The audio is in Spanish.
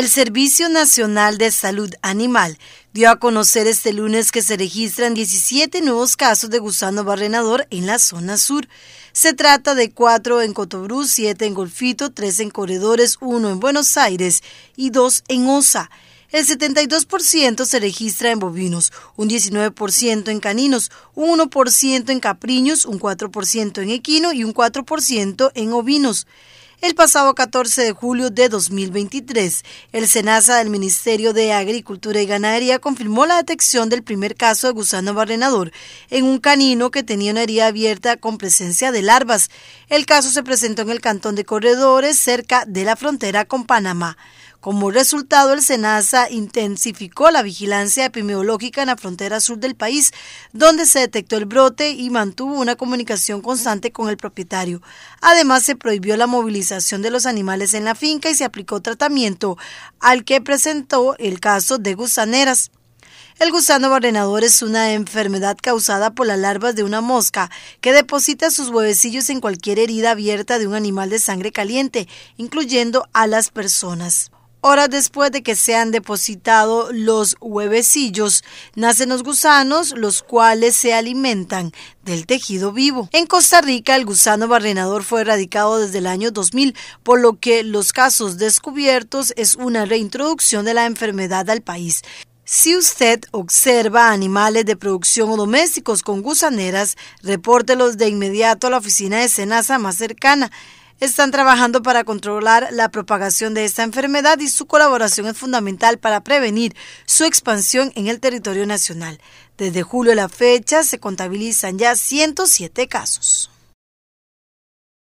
El Servicio Nacional de Salud Animal dio a conocer este lunes que se registran 17 nuevos casos de gusano barrenador en la zona sur. Se trata de 4 en Cotobrú, 7 en Golfito, 3 en Corredores, 1 en Buenos Aires y 2 en Osa. El 72% se registra en bovinos, un 19% en caninos, un 1% en capriños, un 4% en equino y un 4% en ovinos. El pasado 14 de julio de 2023, el SENASA del Ministerio de Agricultura y Ganadería confirmó la detección del primer caso de gusano barrenador en un canino que tenía una herida abierta con presencia de larvas. El caso se presentó en el cantón de Corredores, cerca de la frontera con Panamá. Como resultado, el SENASA intensificó la vigilancia epidemiológica en la frontera sur del país, donde se detectó el brote y mantuvo una comunicación constante con el propietario. Además, se prohibió la movilización de los animales en la finca y se aplicó tratamiento al que presentó el caso de gusaneras. El gusano barrenador es una enfermedad causada por las larvas de una mosca que deposita sus huevecillos en cualquier herida abierta de un animal de sangre caliente, incluyendo a las personas. Horas después de que se han depositado los huevecillos, nacen los gusanos, los cuales se alimentan del tejido vivo. En Costa Rica, el gusano barrenador fue erradicado desde el año 2000, por lo que los casos descubiertos es una reintroducción de la enfermedad al país. Si usted observa animales de producción o domésticos con gusaneras, repórtelos de inmediato a la oficina de Senasa más cercana están trabajando para controlar la propagación de esta enfermedad y su colaboración es fundamental para prevenir su expansión en el territorio nacional. Desde julio a la fecha se contabilizan ya 107 casos.